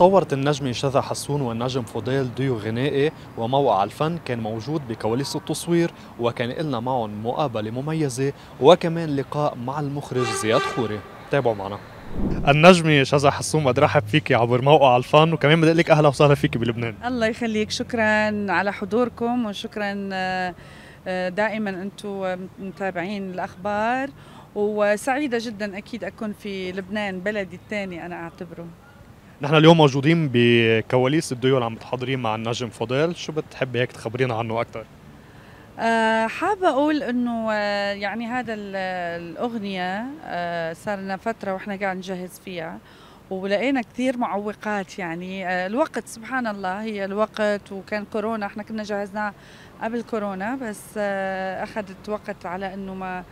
صورت النجمة شذا حسون والنجم فضيل ديو غنائي وموقع الفن كان موجود بكواليس التصوير وكان لنا معهم مقابلة مميزة وكمان لقاء مع المخرج زياد خوري تابعوا معنا النجمة شذا حسون بدي رحب فيكي عبر موقع الفن وكمان بدي لك أهلا وسهلا فيكي بلبنان الله يخليك شكرا على حضوركم وشكرا آه، آه، دائما أنتم متابعين الأخبار وسعيدة جدا أكيد أكون في لبنان بلدي الثاني أنا أعتبره نحن اليوم موجودين بكواليس الديول عم تحضرين مع النجم فضيل شو بتحبي هيك تخبرينا عنه اكثر أه حابة أقول إنه آه، يعني هذا الأغنية آه، صار لنا فترة وإحنا قاعد نجهز فيها ولقينا كثير معوقات يعني آه، الوقت سبحان الله هي الوقت وكان كورونا احنا كنا جهزناها قبل كورونا بس اخذت وقت على انه ما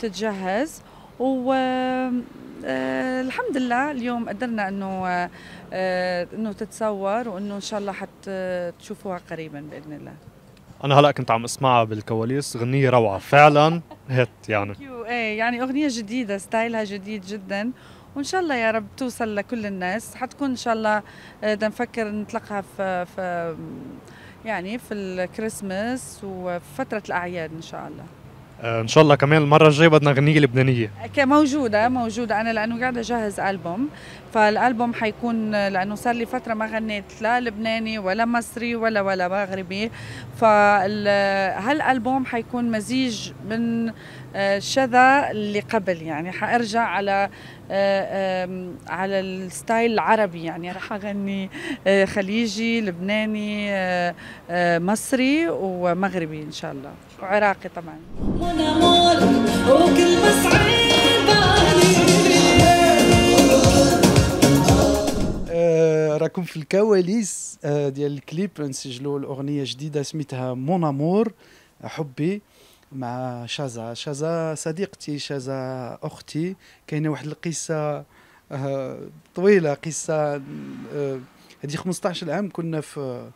تتجهز و آه الحمد لله اليوم قدرنا انه آه انه تتصور وانه ان شاء الله حتشوفوها آه، قريبا باذن الله انا هلا كنت عم اسمعها بالكواليس غنيه روعه فعلا هيت يعني ايه يعني اغنيه جديده ستايلها جديد جدا وان شاء الله يا رب توصل لكل الناس حتكون ان شاء الله بدنا آه، نفكر نطلقها في, في يعني في الكريسماس وفتره الاعياد ان شاء الله آه، ان شاء الله كمان المره الجايه بدنا اغنيه لبنانيه موجوده موجوده انا لانه قاعده اجهز البوم فالالبوم حيكون آه، لانه صار لي فتره ما غنيت لا لبناني ولا مصري ولا ولا مغربي فهالالبوم آه، حيكون مزيج من آه، شذا اللي قبل يعني حارجع على آه، على الستايل العربي يعني راح اغني آه، خليجي لبناني مصري ومغربي ان شاء الله وعراقي طبعا راكم في الكواليس ديال الكليب نسجلوا الاغنيه جديده سميتها مون امور حبي مع شازا شازا صديقتي شازا اختي كاينه واحد القصه آه، طويله قصه آه، هذه 15 عام كنا في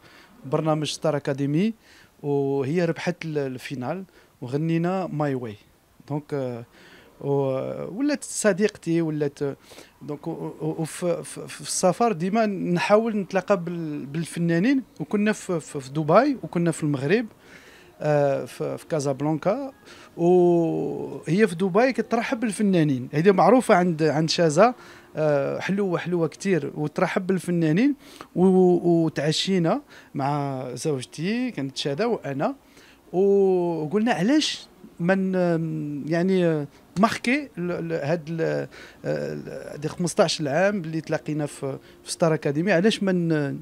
برنامج ستار اكاديمي وهي ربحت الفينال وغنينا ماي واي دونك ولات صديقتي ولات دونك وفي السفر ديما نحاول نتلاقى بالفنانين وكنا في دبي وكنا في المغرب آه، في كازابلانكا وهي في دبي كترحب بالفنانين هذه معروفه عند عند شازا آه، حلوه حلوه كثير وترحب بالفنانين وتعشينا مع زوجتي كانت شاده وانا وقلنا علاش من يعني آه، ماركي هاد هاد 15 عام اللي تلاقينا في ستار اكاديمي علاش ما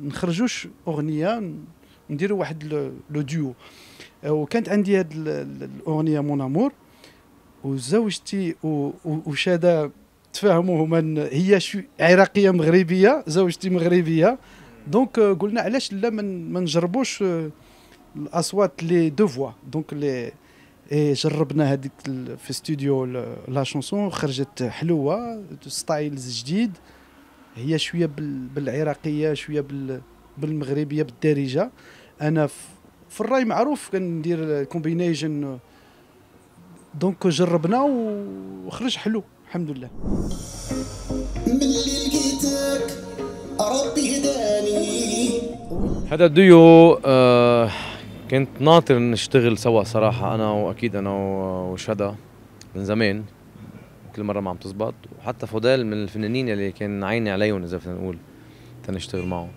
نخرجوش اغنيه نديروا واحد لو ديو آه، وكانت عندي هاد الاغنيه مون امور وزوجتي وشاده تفاهموا هما هي عراقيه مغربيه زوجتي مغربيه دونك آه، قلنا علاش لا ما نجربوش آه، الاصوات لي دو فوا دونك لي اي جربنا هذيك في استوديو لا شونسون خرجت حلوه ستايلز جديد هي شويه بالعراقيه شويه بال بالمغربيه بالدارجه انا في الراي معروف كندير كومبينيشن دونك جربنا وخرج حلو الحمد لله ملي لقيتك ربي هداني هذا ديو آه كنت ناطر نشتغل سوا صراحه انا واكيد انا وشدا من زمان كل مره ما عم تزبط وحتى فودال من الفنانين اللي كان عيني عليهم اذا بدنا نقول تنشتغل معه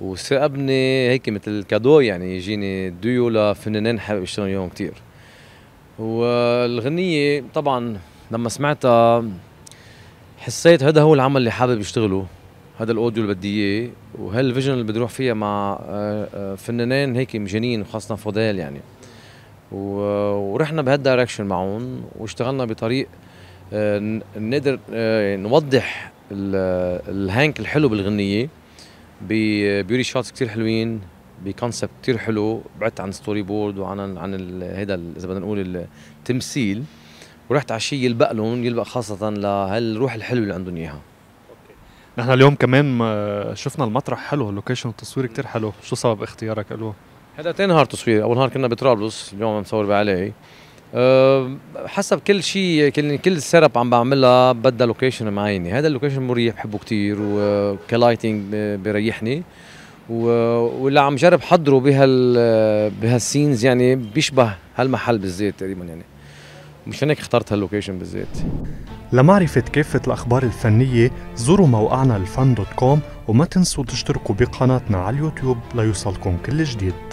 وثاقبني هيك مثل كادو يعني يجيني ديو لفنانين حابب اشتغل وياهم كثير والغنية طبعا لما سمعتها حسيت هذا هو العمل اللي حابب اشتغله هذا الاوديو اللي بدي اياه وهالفيجن اللي بدي اروح فيها مع آه، آه، فنانين هيك مجانين وخاصه فضيل يعني ورحنا بهالدايركشن معهم واشتغلنا بطريق آه، نقدر نوضح الهانك الحلو بالغنيه ببيوري شوتس كثير حلوين بكونسبت كثير حلو بعدت عن ستوري بورد وعن عن هذا اذا بدنا نقول التمثيل ورحت على شيء يلبق لهم يلبق خاصه لهالروح الحلوه اللي عندهم اياها نحن اليوم كمان آه، شفنا المطرح حلو اللوكيشن التصوير كثير حلو شو سبب اختيارك له هذا تاني نهار تصوير اول نهار كنا بطرابلس اليوم عم نصور بعلي أه، حسب كل شيء كل كل سيرب عم بعملها بدها لوكيشن معينه هذا اللوكيشن مريح بحبه كثير وكلايتنج بيريحني واللي عم جرب حضره بهال بهالسينز يعني بيشبه هالمحل بالذات تقريبا يعني مشان هيك اخترت هاللوكيشن بالذات لمعرفة كافة الأخبار الفنية زوروا موقعنا الفن دوت كوم وما تنسوا تشتركوا بقناتنا على اليوتيوب ليوصلكم كل جديد